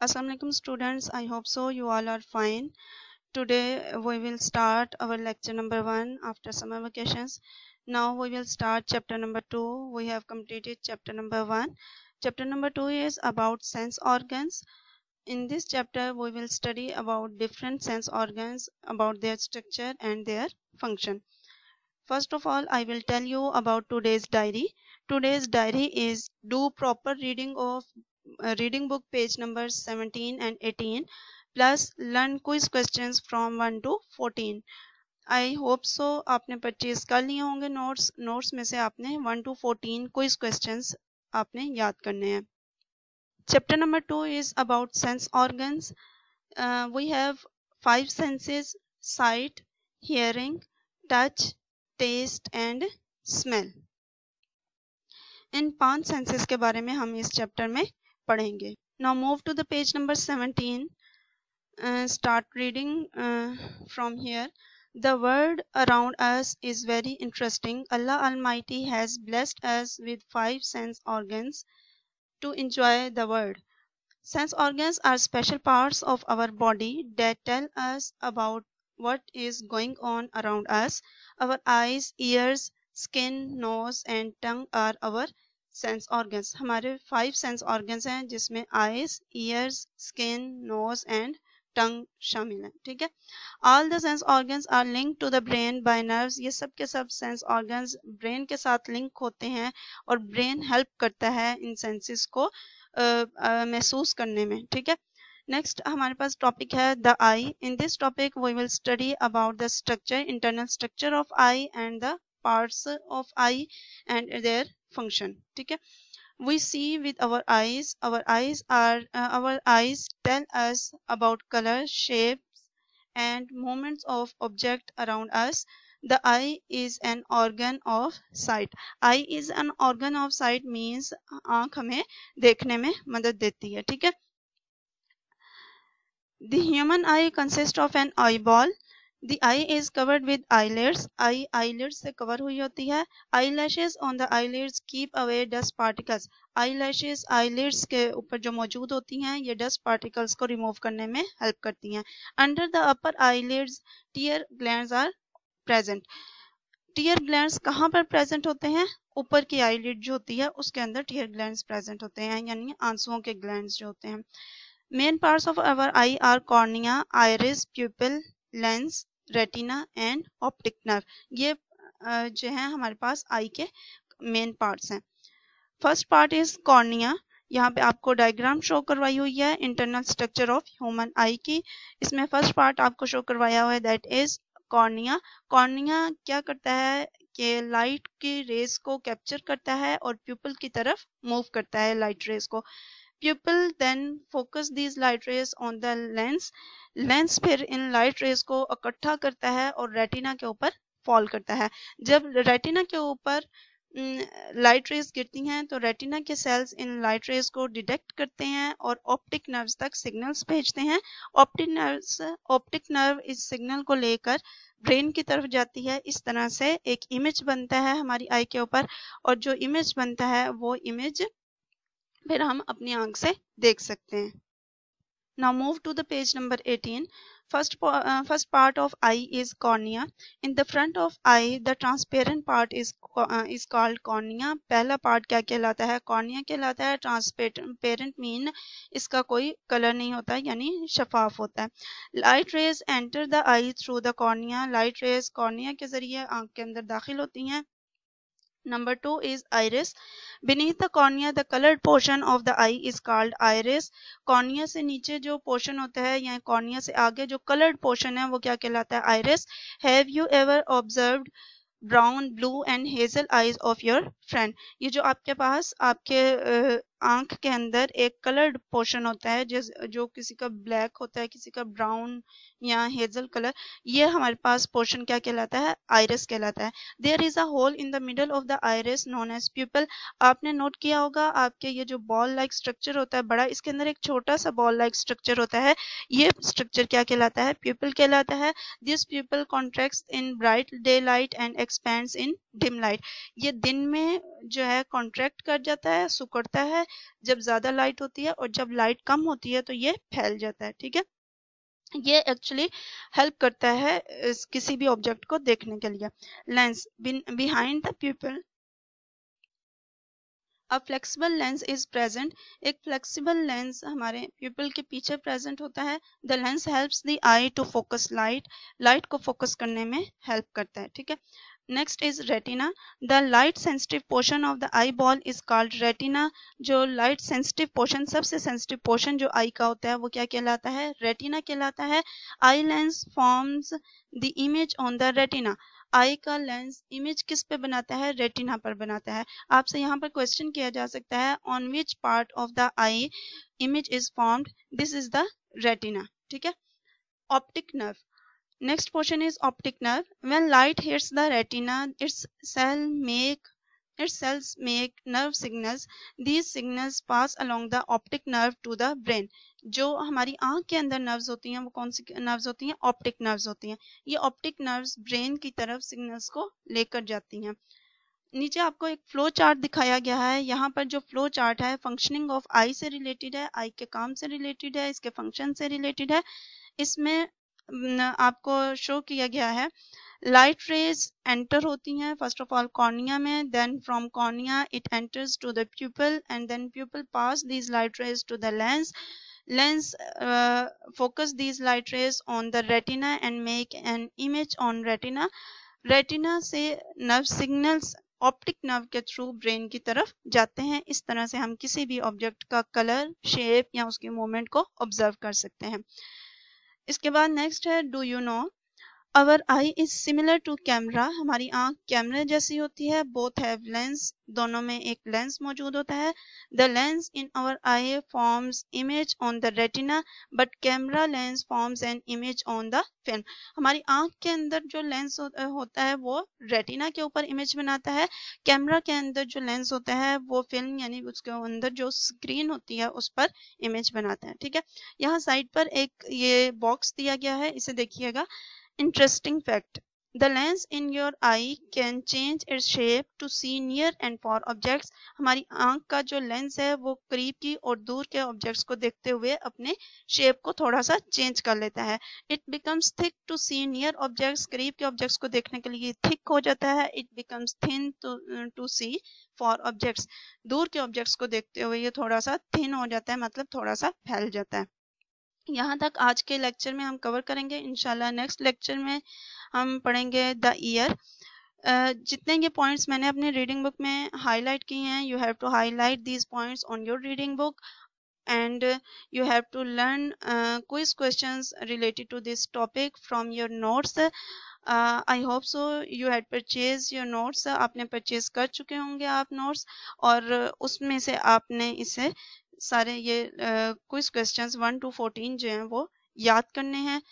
Assalamualaikum students I hope so you all are fine today we will start our lecture number 1 after summer vacations now we will start chapter number 2 we have completed chapter number 1 chapter number 2 is about sense organs in this chapter we will study about different sense organs about their structure and their function first of all I will tell you about today's diary today's diary is do proper reading of Uh, reading book page number 17 and 18 plus learn quiz questions from 1 to 14 I hope so आपने purchase कर लिए होंगे notes notes में से आपने 1 to 14 quiz questions आपने याद करने हैं chapter number two is about sense organs we have five senses sight hearing touch taste and smell इन पांच सेंसेस के बारे में हम इस चैप्टर में now move to the page number 17 uh, start reading uh, from here the world around us is very interesting allah almighty has blessed us with five sense organs to enjoy the world sense organs are special parts of our body that tell us about what is going on around us our eyes ears skin nose and tongue are our sense organs हमारे five sense organs हैं जिसमें eyes ears skin nose and tongue शामिल है ठीक है all the sense organs are link to the brain by nerves ये सब के सब सेंस ऑर्गन्स ब्रेन के साथ लिंक होते हैं और ब्रेन हेल्प करता है इन सेंसेस को महसूस करने में ठीक है नेक्स्ट हमारे पास टॉपिक है the eye in this topic we will study about the structure internal structure of eye and the parts of eye and their function Okay, we see with our eyes our eyes are uh, our eyes tell us about color shapes and movements of object around us the eye is an organ of sight eye is an organ of sight means uh, आंख हमें देखने में मदद देती है ठीक है the human eye consists of an eyeball the eye is covered with eyelids eye eyelids से कवर हुई होती है eyelashes on the eyelids keep away dust particles eyelashes eyelids के ऊपर जो मौजूद होती हैं ये डस्ट पार्टिकल्स को रिमूव करने में हेल्प करती हैं under the upper eyelids tear gland are present tear gland कहाँ पर प्रेजेंट होते हैं ऊपर की आईलेट जो होती है उसके अंदर टीयर ग्लैंड प्रेजेंट होते हैं यानी आंसुओं के ग्लैंड जो होते हैं main parts of our eye are cornea iris pupil lens retina and optic nerve ये जो है हमारे पास आई के मेन पार्ट्स हैं फर्स्ट पार्ट इज कॉर्निया यहाँ पे आपको डायग्राम शो करवाई हुई है internal structure of human eye की इसमें फर्स्ट पार्ट आपको शो करवाया हुआ है दैट इज कॉर्निया कॉर्निया क्या करता है कि लाइट की रेस को कैप्चर करता है और प्यूपल की तरफ मूव करता है लाइट रेस को pupil then focus these light rays on the lens lens फिर इन light rays को इकट्ठा करता है और रेटिना के ऊपर fall करता है जब retina के ऊपर लाइट रेज गिरती हैं तो रेटिना के सेल्स इन लाइट रेज को डिटेक्ट करते हैं और ऑप्टिक नर्व्स तक सिग्नल्स भेजते हैं ऑप्टिक नर्व्स ऑप्टिक नर्व इस सिग्नल को लेकर ब्रेन की तरफ जाती है इस तरह से एक इमेज बनता है हमारी आई के ऊपर और जो इमेज बनता है वो इमेज फिर हम अपनी आंख से देख सकते हैं now move to the page number 18 first uh, first part of eye is cornea in the front of eye the transparent part is uh, is called cornea पहला part क्या कहलाता है cornea कहलाता है transparent mean इसका कोई color नहीं होता यानी शफाफ होता है light rays enter the eye through the cornea light rays cornea के जरिए आंख के अंदर दाखिल होती हैं Number 2 is iris. Beneath the cornea, the colored portion of the eye is called iris. Cornea se niche jo portion hota hai ya cornea se aage jo colored portion hai wo kya kehlata hai iris. Have you ever observed brown, blue and hazel eyes of your friend? ye jo aapke paas aapke uh, आंख के अंदर एक coloured portion होता है जिस जो किसी का ब्लैक होता है किसी का ब्राउन या हेजल कलर ये हमारे पास पोर्शन क्या कहलाता है आयरस कहलाता है there is a hole in the middle of the iris known as pupil आपने नोट किया होगा आपके ये जो बॉल लाइक स्ट्रक्चर होता है बड़ा इसके अंदर एक छोटा सा बॉल लाइक स्ट्रक्चर होता है ये स्ट्रक्चर क्या कहलाता है प्यूपल कहलाता है this pupil contract in bright day light and expands in dim light ये दिन में जो है कॉन्ट्रैक्ट कर जाता है सुकड़ता है जब ज्यादा लाइट होती है और जब लाइट कम होती है तो ये फैल जाता है ठीक है ये एक्चुअली हेल्प करता है इस किसी भी ऑब्जेक्ट को देखने के लिए lens behind the pupil a flexible lens is present एक फ्लेक्सिबल लेंस हमारे पीपल के पीछे प्रेजेंट होता है the lens helps the eye to focus light light को फोकस करने में हेल्प करता है ठीक है next is retina the light sensitive portion of the eyeball is called retina जो लाइट सेंसिटिव पोर्शन सबसे सेंसिटिव पोर्शन जो आई का होता है वो क्या कहलाता है रेटिना कहलाता है eye lens forms the image on the retina eye का लेंस इमेज किस पे बनाता है रेटिना पर बनाता है आपसे यहाँ पर क्वेश्चन किया जा सकता है on which part of the eye image is formed this is the retina ठीक है optic nerve Next portion is optic nerve. When light hits the retina, its cell make its cells make nerve signals. These signals pass along the optic nerve to the brain. जो हमारी आंख के अंदर nerves होती हैं वो कौन सी nerves होती हैं ऑप्टिक नर्व्स होती हैं ये ऑप्टिक नर्व्स ब्रेन की तरफ सिग्नल्स को लेकर जाती हैं नीचे आपको एक फ्लो चार्ट दिखाया गया है यहाँ पर जो फ्लो चार्ट है फंक्शनिंग ऑफ आई से रिलेटेड है आई के काम से रिलेटेड है इसके फंक्शन से रिलेटेड है इसमें आपको शो किया गया है लाइट रेज एंटर होती हैं फर्स्ट ऑफ ऑल कॉर्निया में then from cornea it enters to the pupil and then pupil pass these light rays to the lens lens focus focus light rays on the retina and make an image on retina retina से nerve signals optic nerve के through brain की तरफ जाते हैं इस तरह से हम किसी भी ऑब्जेक्ट का कलर शेप या उसके मूवमेंट को ऑब्जर्व कर सकते हैं इसके बाद नेक्स्ट है do you know our eye is similar to camera हमारी आंख कैमरे जैसी होती है बोथ हैव लेंस दोनों में एक लेंस मौजूद होता है the lens in our eye forms image on the retina but camera lens forms an image on the film हमारी आंख के अंदर जो लेंस होता है वो रेटिना के ऊपर इमेज बनाता है कैमरा के अंदर जो लेंस होता है वो फिल्म यानी उसके अंदर जो स्क्रीन होती है उस पर इमेज बनाता है ठीक है यहाँ साइड पर एक ये बॉक्स दिया गया है इसे देखिएगा Interesting fact. The lens in your eye can change its shape to see near and far objects. हमारी आंख का जो लेंस है वो करीब की और दूर के ऑब्जेक्ट्स को देखते हुए अपने शेप को थोड़ा सा चेंज कर लेता है it becomes thick to see near objects करीब के ऑब्जेक्ट्स को देखने के लिए थिक हो जाता है it becomes thin to see far objects दूर के ऑब्जेक्ट्स को देखते हुए ये थोड़ा सा थिन हो जाता है मतलब थोड़ा सा फैल जाता है यहाँ तक आज के लेक्चर में हम कवर करेंगे इनशाला नेक्स्ट लेक्चर में हम पढ़ेंगे द ईयर जितने ये पॉइंट्स मैंने अपने रीडिंग बुक में हाईलाइट किए हैं you have to highlight these points on your reading book and you have to learn quiz quiz related to this topic topic your notes I hope so you had purchase your notes आपने purchase कर चुके होंगे आप notes और उसमें से आपने इसे सारे ये quiz questions one to fourteen जो हैं वो याद करने हैं